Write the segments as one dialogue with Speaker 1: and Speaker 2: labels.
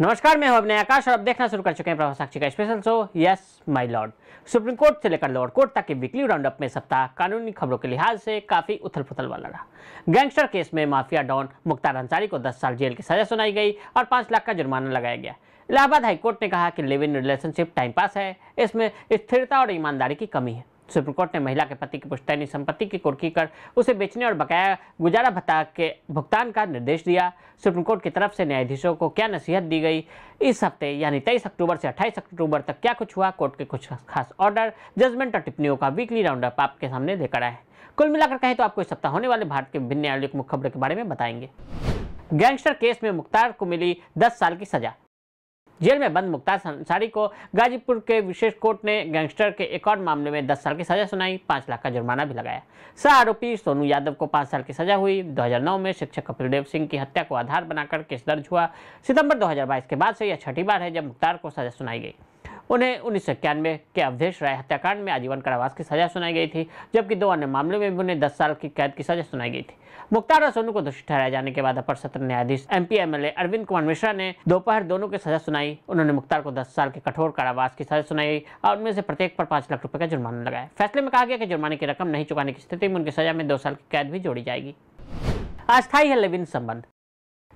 Speaker 1: नमस्कार मैं हूं अपने आकाश और अब देखना शुरू कर चुके हैं प्रभाव साक्षी का special show yes my lord Supreme Court से लेकर लोअर कोर्ट तक के वीकली राउंडअप में सप्ताह कानूनी खबरों के लिहाज से काफी उथल पुथल वाला रहा गैंगस्टर केस में माफिया डॉन मुख्तार अंसारी को 10 साल जेल की सजा सुनाई गई और पांच लाख का जुर्माना लगाया गया इलाहाबाद हाईकोर्ट ने कहा कि live in relationship time pass है इसमें स्थिरता और ईमानदारी की कमी है सुप्रीम कोर्ट ने महिला के पति की पुश्तैनी संपत्ति की कुर्की कर उसे बेचने और बकाया गुजारा भत्ता के भुगतान का निर्देश दिया सुप्रीम कोर्ट की तरफ से न्यायाधीशों को क्या नसीहत दी गई इस हफ्ते यानी तेईस अक्टूबर से अट्ठाईस अक्टूबर तक क्या कुछ हुआ कोर्ट के कुछ खास ऑर्डर जजमेंट और टिप्पणियों का वीकली राउंड अप आपके सामने लेकर आए कुल मिलाकर कहें तो आपको इस सप्ताह होने वाले भारत के विभिन्न न्यायालय मुख्य खबरों के बारे में बताएंगे गैंगस्टर केस में मुख्तार को मिली दस साल की सजा जेल में बंद मुख्तार अंसारी को गाजीपुर के विशेष कोर्ट ने गैंगस्टर के एक और मामले में 10 साल की सजा सुनाई 5 लाख का जुर्माना भी लगाया सह आरोपी सोनू यादव को 5 साल की सजा हुई 2009 में शिक्षक कपिल देव सिंह की हत्या को आधार बनाकर केस दर्ज हुआ सितंबर 2022 के बाद से यह छठी बार है जब मुख्तार को सजा सुनाई गई उन्हें उन्नीस के अवधेश राय हत्याकांड में आजीवन कारावास की सजा सुनाई गई थी जबकि दो अन्य मामलों में भी उन्हें दस साल की कैद की सजा सुनाई गई थी मुख्तार और सोनू को दोषी ठहराए जाने के बाद अपर सत्र न्यायाधीश M P MLA Arvind Kumar Mishra ने दोपहर दोनों की सजा सुनाई उन्होंने मुख्तार को दस साल के कठोर कारावास की सजा सुनाई और उनमें से प्रत्येक पर पांच लाख रुपए का जुर्माना लगाया फैसले में कहा गया कि जुर्माने की रकम नहीं चुकाने की स्थिति में उनकी सजा में दो साल की कैद भी जोड़ी जाएगी अस्थायी है लेविन संबंध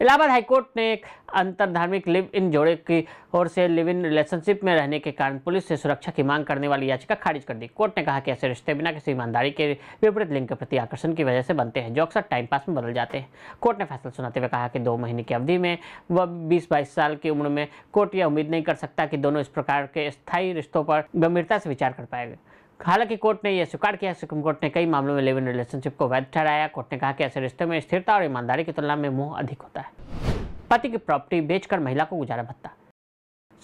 Speaker 1: इलाहाबाद हाईकोर्ट ने एक अंतरधार्मिक लिव इन जोड़े की ओर से लिव इन रिलेशनशिप में रहने के कारण पुलिस से सुरक्षा की मांग करने वाली याचिका खारिज कर दी कोर्ट ने कहा कि ऐसे रिश्ते बिना किसी ईमानदारी के विपरीत लिंग के प्रति आकर्षण की वजह से बनते हैं जो अक्सर टाइम पास में बदल जाते हैं कोर्ट ने फैसला सुनाते हुए कहा कि दो महीने की अवधि में वह बीस बाईस साल की उम्र में कोर्ट यह उम्मीद नहीं कर सकता कि दोनों इस प्रकार के स्थायी रिश्तों पर गंभीरता से विचार कर पाएंगे हालांकि कोर्ट ने यह स्वीकार किया सुप्रीम कोर्ट ने कई मामलों में लिव इन रिलेशनशिप को वैध ठहराया कोर्ट ने कहा कि ऐसे रिश्ते में स्थिरता और ईमानदारी की तुलना में मुंह अधिक होता है पति की प्रॉपर्टी बेचकर महिला को गुजारा भत्ता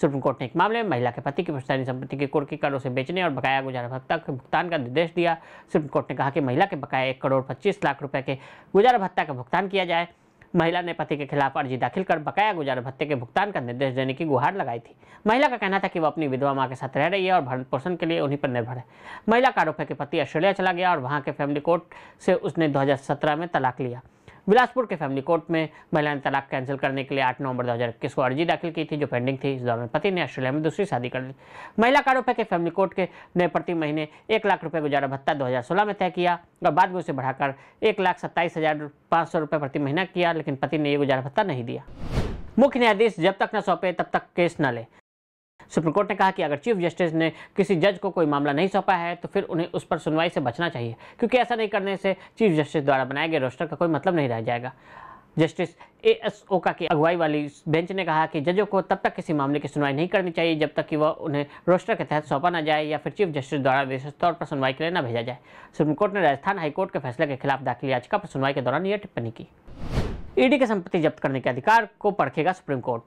Speaker 1: सुप्रीम कोर्ट ने एक मामले में महिला के पति की पुश्तैनी संपत्ति की कुर्की करों से बेचने और बकाया गुजारा भत्ता के भुगतान का निर्देश दिया सुप्रीम कोर्ट ने कहा कि महिला के बकाया एक करोड़ पच्चीस लाख रुपए के गुजारा भत्ता का भुगतान किया जाए महिला ने पति के खिलाफ अर्जी दाखिल कर बकाया गुजारा भत्ते के भुगतान का निर्देश देने की गुहार लगाई थी महिला का कहना था कि वह अपनी विधवा माँ के साथ रह रही है और भरण पोषण के लिए उन्हीं पर निर्भर है महिला का आरोप है कि पति ऑस्ट्रेलिया चला गया और वहाँ के फैमिली कोर्ट से उसने दो में तलाक लिया बिलासपुर के फैमिली कोर्ट में महिला ने तलाक कैंसिल करने के लिए आठ नवंबर 2021 को अर्जी दाखिल की थी जो पेंडिंग थी इस दौरान पति ने ऑस्ट्रेलिया में दूसरी शादी कर ली महिला का आरोप है कि फैमिली कोर्ट के ने प्रति महीने एक लाख रुपये गुजारा भत्ता 2016 में तय किया और बाद में उसे बढ़ाकर एक लाख सत्ताईस हज़ार पाँच सौ रुपये प्रति महीना किया लेकिन पति ने ये गुजारा भत्ता नहीं दिया मुख्य न्यायाधीश जब तक न सौंपे तब तक केस न ले सुप्रीम कोर्ट ने कहा कि अगर चीफ जस्टिस ने किसी जज को कोई मामला नहीं सौंपा है तो फिर उन्हें उस पर सुनवाई से बचना चाहिए क्योंकि ऐसा नहीं करने से चीफ जस्टिस द्वारा बनाए गए रोस्टर का कोई मतलब नहीं रह जाएगा जस्टिस ए एस ओका की अगुवाई वाली बेंच ने कहा कि जजों को तब तक किसी मामले की सुनवाई नहीं करनी चाहिए जब तक कि वह उन्हें रोस्टर के तहत सौंपा ना जाए या फिर चीफ जस्टिस द्वारा विशेष तौर पर सुनवाई के लिए न भेजा जाए सुप्रीम कोर्ट ने राजस्थान हाईकोर्ट के फैसले के खिलाफ दाखिल याचिका पर सुनवाई के दौरान यह टिप्पणी की ईडी के संपत्ति जब्त करने के अधिकार को परखेगा सुप्रीम कोर्ट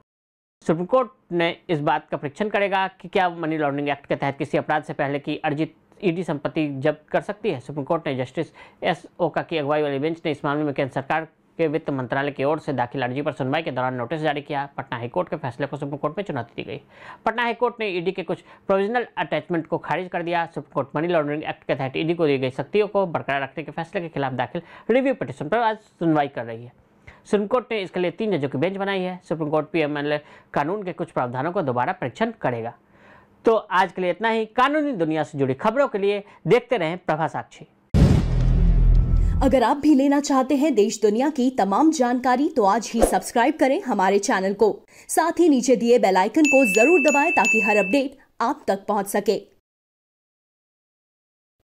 Speaker 1: सुप्रीम कोर्ट ने इस बात का परीक्षण करेगा कि क्या मनी लॉन्ड्रिंग एक्ट के तहत किसी अपराध से पहले की अर्जित ईडी संपत्ति जब्त कर सकती है सुप्रीम कोर्ट ने जस्टिस एस ओका की अगुवाई वाली बेंच ने इस मामले में केंद्र सरकार के वित्त मंत्रालय की ओर से दाखिल अर्जी पर सुनवाई के दौरान नोटिस जारी किया पटना हाईकोर्ट के फैसले को सुप्रीम कोर्ट में चुनौती दी गई पटना हाईकोर्ट ने ईडी के कुछ प्रोविजनल अटैचमेंट को खारिज कर दिया Supreme Court money laundering act के तहत ईडी को दी गई शक्तियों को बरकरार रखने के फैसले के खिलाफ दाखिल रिव्यू पिटिशन पर आज सुनवाई कर रही है सुप्रीम कोर्ट ने इसके लिए तीन जजों की बेंच बनाई है सुप्रीम कोर्ट पी कानून के कुछ प्रावधानों को दोबारा परीक्षण करेगा तो आज के लिए इतना ही कानूनी दुनिया से जुड़ी खबरों के लिए देखते रहे प्रभा साक्षी अगर आप भी लेना चाहते हैं देश दुनिया की तमाम जानकारी तो आज ही सब्सक्राइब करें हमारे चैनल को साथ ही नीचे दिए बेल आइकन को जरूर दबाएं ताकि हर अपडेट आप तक पहुंच सके